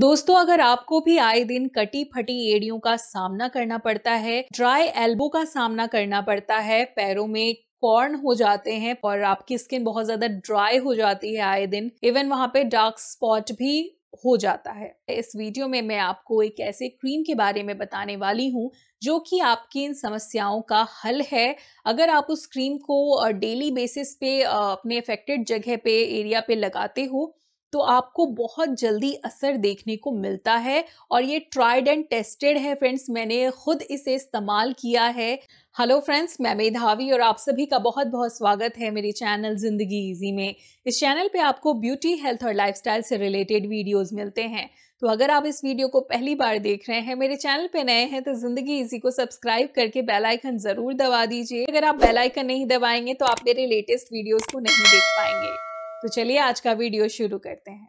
दोस्तों अगर आपको भी आए दिन कटी फटी एड़ियों का सामना करना पड़ता है ड्राई एल्बो का सामना करना पड़ता है पैरों में कॉर्न हो जाते हैं और आपकी स्किन बहुत ज्यादा ड्राई हो जाती है आए दिन इवन वहां पे डार्क स्पॉट भी हो जाता है इस वीडियो में मैं आपको एक ऐसे क्रीम के बारे में बताने वाली हूँ जो कि आपकी इन समस्याओं का हल है अगर आप उस क्रीम को डेली बेसिस पे अपने अफेक्टेड जगह पे एरिया पे लगाते हो तो आपको बहुत जल्दी असर देखने को मिलता है और ये ट्राइड एंड टेस्टेड है फ्रेंड्स मैंने खुद इसे इस्तेमाल किया है हेलो फ्रेंड्स मैं मेधावी और आप सभी का बहुत बहुत स्वागत है मेरे चैनल जिंदगी इजी में इस चैनल पे आपको ब्यूटी हेल्थ और लाइफस्टाइल से रिलेटेड वीडियोस मिलते हैं तो अगर आप इस वीडियो को पहली बार देख रहे हैं मेरे चैनल पे नए हैं तो जिंदगी इजी को सब्सक्राइब करके बेल आइकन जरूर दबा दीजिए अगर आप बेल आइकन नहीं दबाएंगे तो आप मेरे लेटेस्ट वीडियोस को नहीं देख पाएंगे तो चलिए आज का वीडियो शुरू करते हैं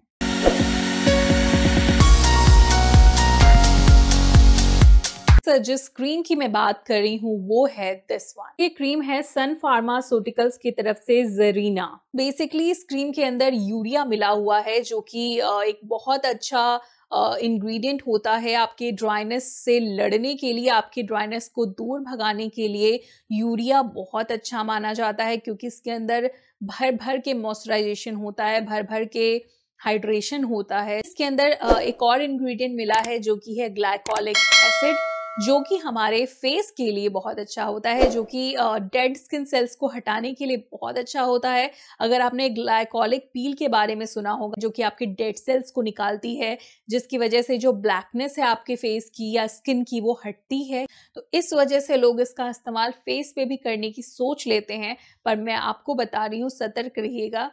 सर जिस क्रीम की मैं बात कर रही हूँ वो है दिस वन ये क्रीम है सन फार्मास्यूटिकल्स की तरफ से जरीना बेसिकली इस क्रीम के अंदर यूरिया मिला हुआ है जो कि एक बहुत अच्छा इंग्रेडिएंट होता है आपके ड्राइनेस से लड़ने के लिए आपके ड्राइनेस को दूर भगाने के लिए यूरिया बहुत अच्छा माना जाता है क्योंकि इसके अंदर भर भर के मॉइस्चराइजेशन होता है भर भर के हाइड्रेशन होता है इसके अंदर एक और इंग्रेडिएंट मिला है जो कि है ग्लाइकोलिक एसिड जो कि हमारे फेस के लिए बहुत अच्छा होता है जो कि डेड स्किन सेल्स को हटाने के लिए बहुत अच्छा होता है अगर आपने ग्लाइकोलिक पील के बारे में सुना होगा जो कि आपके डेड सेल्स को निकालती है जिसकी वजह से जो ब्लैकनेस है आपके फेस की या स्किन की वो हटती है तो इस वजह से लोग इसका इस्तेमाल फेस पे भी करने की सोच लेते हैं पर मैं आपको बता रही हूँ सतर्क रहिएगा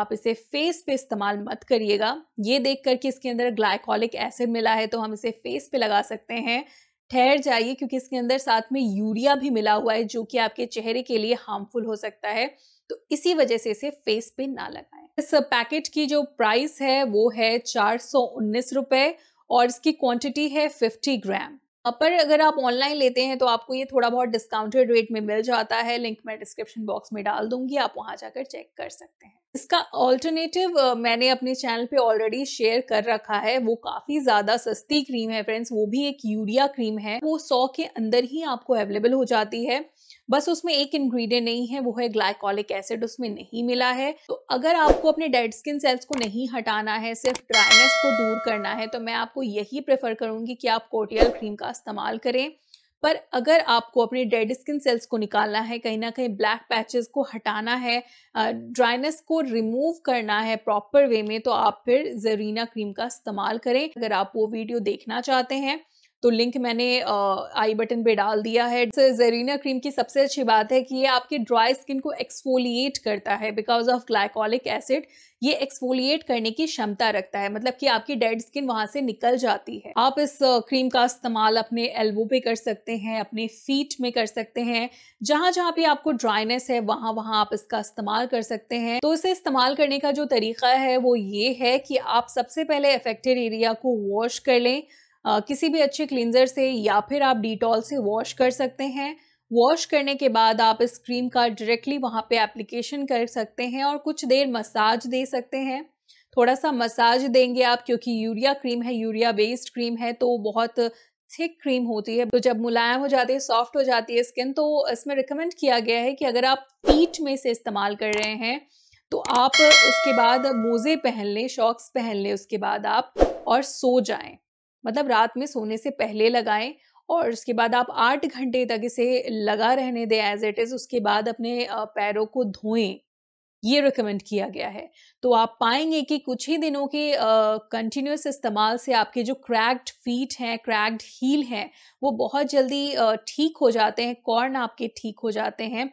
आप इसे फेस पे इस्तेमाल मत करिएगा ये देख कि इसके अंदर ग्लाइकोलिक एसिड मिला है तो हम इसे फेस पे लगा सकते हैं ठहर जाइए क्योंकि इसके अंदर साथ में यूरिया भी मिला हुआ है जो कि आपके चेहरे के लिए हार्मफुल हो सकता है तो इसी वजह से इसे फेस पे ना लगाएं इस पैकेट की जो प्राइस है वो है चार सौ उन्नीस रुपए और इसकी क्वांटिटी है फिफ्टी ग्राम पर अगर आप ऑनलाइन लेते हैं तो आपको ये थोड़ा बहुत डिस्काउंटेड रेट में मिल जाता है लिंक मैं डिस्क्रिप्शन बॉक्स में डाल दूंगी आप वहाँ जाकर चेक कर सकते हैं इसका ऑल्टरनेटिव मैंने अपने चैनल पे ऑलरेडी शेयर कर रखा है वो काफ़ी ज़्यादा सस्ती क्रीम है फ्रेंड्स वो भी एक यूरिया क्रीम है वो सौ के अंदर ही आपको अवेलेबल हो जाती है बस उसमें एक इंग्रेडिएंट नहीं है वो है ग्लाइकोलिक एसिड उसमें नहीं मिला है तो अगर आपको अपने डेड स्किन सेल्स को नहीं हटाना है सिर्फ ड्राइनेस को दूर करना है तो मैं आपको यही प्रेफर करूंगी कि आप कोटियल क्रीम का इस्तेमाल करें पर अगर आपको अपने डेड स्किन सेल्स को निकालना है कहीं ना कहीं ब्लैक पैचेस को हटाना है ड्राइनेस को रिमूव करना है प्रॉपर वे में तो आप फिर जरीना क्रीम का इस्तेमाल करें अगर आप वो वीडियो देखना चाहते हैं तो लिंक मैंने आई बटन पे डाल दिया है जेरीना क्रीम की सबसे अच्छी बात है कि ये आपकी ड्राई स्किन को एक्सफोलिएट करता है बिकॉज ऑफ ग्लाइकोलिक एसिड ये एक्सफोलिएट करने की क्षमता रखता है मतलब कि आपकी डेड स्किन वहां से निकल जाती है आप इस क्रीम का इस्तेमाल अपने एल्बो पे कर सकते हैं अपने फीट में कर सकते हैं जहां जहां भी आपको ड्राइनेस है वहां वहां आप इसका इस्तेमाल कर सकते हैं तो इसे इस्तेमाल करने का जो तरीका है वो ये है कि आप सबसे पहले अफेक्टेड एरिया को वॉश कर लें किसी भी अच्छे क्लिनजर से या फिर आप डिटॉल से वॉश कर सकते हैं वॉश करने के बाद आप इस क्रीम का डायरेक्टली वहाँ पे एप्लीकेशन कर सकते हैं और कुछ देर मसाज दे सकते हैं थोड़ा सा मसाज देंगे आप क्योंकि यूरिया क्रीम है यूरिया बेस्ड क्रीम है तो बहुत थिक क्रीम होती है तो जब मुलायम हो जाती है सॉफ्ट हो जाती है स्किन तो इसमें रिकमेंड किया गया है कि अगर आप पीट में से इस्तेमाल कर रहे हैं तो आप उसके बाद मोज़े पहन लें शॉक्स पहन लें उसके बाद आप और सो जाएं मतलब रात में सोने से पहले लगाएं और उसके बाद आप आठ घंटे तक इसे लगा रहने दें एज इट इज़ उसके बाद अपने पैरों को धोएं ये रिकमेंड किया गया है तो आप पाएंगे कि कुछ ही दिनों के कंटिन्यूस इस्तेमाल से आपके जो क्रैक्ड फीट हैं क्रैक्ड हील हैं वो बहुत जल्दी ठीक uh, हो जाते हैं कॉर्न आपके ठीक हो जाते हैं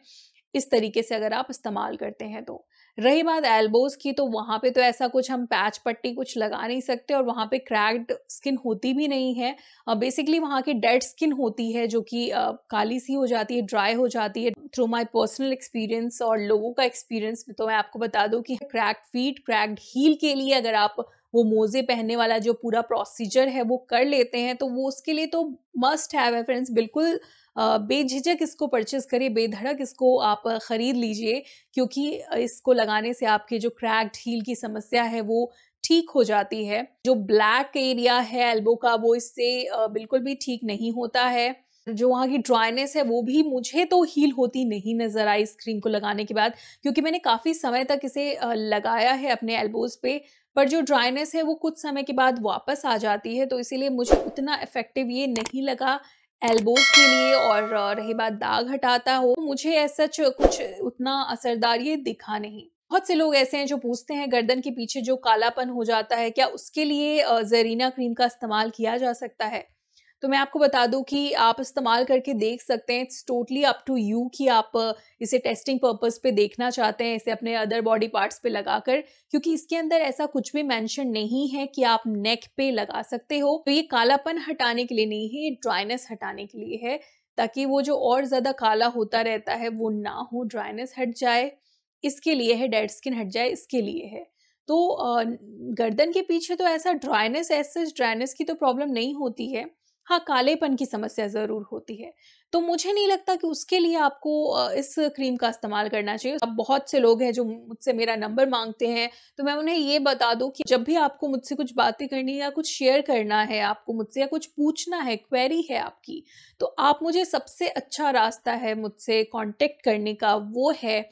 इस तरीके से अगर आप इस्तेमाल करते हैं तो रही बात एल्बोज की तो वहाँ पे तो ऐसा कुछ हम पैच पट्टी कुछ लगा नहीं सकते और वहाँ पे क्रैक्ड स्किन होती भी नहीं है बेसिकली वहाँ की डेड स्किन होती है जो कि काली सी हो जाती है ड्राई हो जाती है थ्रू माई पर्सनल एक्सपीरियंस और लोगों का एक्सपीरियंस तो मैं आपको बता दूँ कि क्रैक फीट क्रैक्ड हील के लिए अगर आप वो मोजे पहनने वाला जो पूरा प्रोसीजर है वो कर लेते हैं तो वो उसके लिए तो मस्ट हैव है फ्रेंड्स बिल्कुल बेझिझक इसको परचेस करिए बेधड़क इसको आप ख़रीद लीजिए क्योंकि इसको लगाने से आपके जो क्रैक्ड हील की समस्या है वो ठीक हो जाती है जो ब्लैक एरिया है एल्बो का वो इससे बिल्कुल भी ठीक नहीं होता है जो वहाँ की ड्राइनेस है वो भी मुझे तो हील होती नहीं नज़र आई इस क्रीम को लगाने के बाद क्योंकि मैंने काफ़ी समय तक इसे लगाया है अपने एल्बोज़ पे पर जो ड्राइनेस है वो कुछ समय के बाद वापस आ जाती है तो इसीलिए मुझे उतना इफेक्टिव ये नहीं लगा एल्बोज के लिए और रही बात दाग हटाता हो तो मुझे ऐसा कुछ उतना असरदार ये दिखा नहीं बहुत से लोग ऐसे हैं जो पूछते हैं गर्दन के पीछे जो कालापन हो जाता है क्या उसके लिए जरीना क्रीम का इस्तेमाल किया जा सकता है तो मैं आपको बता दूं कि आप इस्तेमाल करके देख सकते हैं it's totally up to you कि आप uh, इसे टेस्टिंग पर्पस पे देखना चाहते हैं इसे अपने अदर बॉडी पार्ट्स पे लगाकर क्योंकि इसके अंदर ऐसा कुछ भी मेंशन नहीं है कि आप नेक पे लगा सकते हो तो ये कालापन हटाने के लिए नहीं है ये ड्राइनेस हटाने के लिए है ताकि वो जो और ज़्यादा काला होता रहता है वो ना हो ड्राइनेस हट जाए इसके लिए है डेड स्किन हट जाए इसके लिए है तो uh, गर्दन के पीछे तो ऐसा ड्राइनेस ऐसे ड्राइनेस की तो प्रॉब्लम नहीं होती है हाँ कालेपन की समस्या ज़रूर होती है तो मुझे नहीं लगता कि उसके लिए आपको इस क्रीम का इस्तेमाल करना चाहिए अब बहुत से लोग हैं जो मुझसे मेरा नंबर मांगते हैं तो मैं उन्हें ये बता दूँ कि जब भी आपको मुझसे कुछ बातें करनी है या कुछ शेयर करना है आपको मुझसे या कुछ पूछना है क्वेरी है आपकी तो आप मुझे सबसे अच्छा रास्ता है मुझसे कॉन्टेक्ट करने का वो है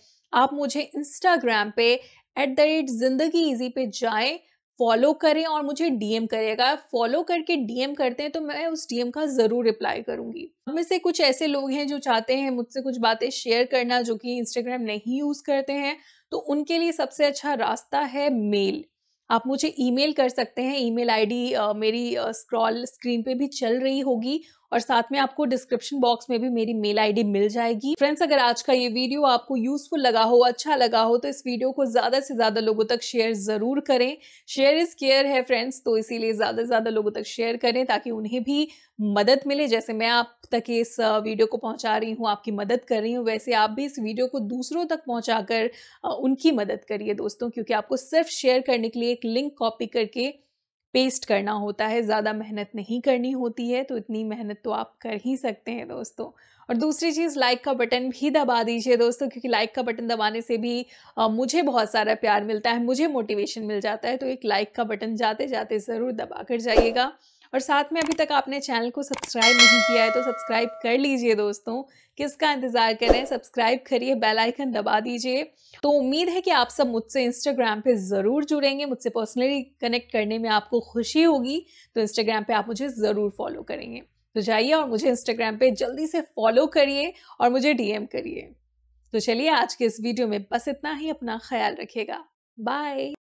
आप मुझे इंस्टाग्राम पे at the rate Zindagi easy पे जाएँ फॉलो करें और मुझे डीएम करेगा फॉलो करके डीएम करते हैं तो मैं उस डीएम का ज़रूर रिप्लाई करूंगी हमें में से कुछ ऐसे लोग हैं जो चाहते हैं मुझसे कुछ बातें शेयर करना जो कि इंस्टाग्राम नहीं यूज़ करते हैं तो उनके लिए सबसे अच्छा रास्ता है मेल आप मुझे ईमेल कर सकते हैं ईमेल आईडी मेरी स्क्रॉल स्क्रीन पे भी चल रही होगी और साथ में आपको डिस्क्रिप्शन बॉक्स में भी मेरी मेल आईडी मिल जाएगी फ्रेंड्स अगर आज का ये वीडियो आपको यूजफुल लगा हो अच्छा लगा हो तो इस वीडियो को ज्यादा से ज्यादा लोगों तक शेयर जरूर करें शेयर इज केयर है फ्रेंड्स तो इसीलिए ज्यादा से ज्यादा लोगों तक शेयर करें ताकि उन्हें भी मदद मिले जैसे मैं आप तक इस वीडियो को पहुंचा रही हूं आपकी मदद कर रही हूं वैसे आप भी इस वीडियो को दूसरों तक पहुंचाकर उनकी मदद करिए दोस्तों क्योंकि आपको सिर्फ शेयर करने के लिए एक लिंक कॉपी करके पेस्ट करना होता है ज़्यादा मेहनत नहीं करनी होती है तो इतनी मेहनत तो आप कर ही सकते हैं दोस्तों और दूसरी चीज़ लाइक का बटन भी दबा दीजिए दोस्तों क्योंकि लाइक का बटन दबाने से भी आ, मुझे बहुत सारा प्यार मिलता है मुझे मोटिवेशन मिल जाता है तो एक लाइक का बटन जाते जाते ज़रूर दबा कर जाइएगा और साथ में अभी तक आपने चैनल को सब्सक्राइब नहीं किया है तो सब्सक्राइब कर लीजिए दोस्तों किसका इंतज़ार करें सब्सक्राइब करिए बेल आइकन दबा दीजिए तो उम्मीद है कि आप सब मुझसे इंस्टाग्राम पे ज़रूर जुड़ेंगे मुझसे पर्सनली कनेक्ट करने में आपको खुशी होगी तो इंस्टाग्राम पे आप मुझे ज़रूर फॉलो करेंगे तो जाइए और मुझे इंस्टाग्राम पे जल्दी से फॉलो करिए और मुझे डीएम करिए तो चलिए आज के इस वीडियो में बस इतना ही अपना ख्याल रखिएगा बाय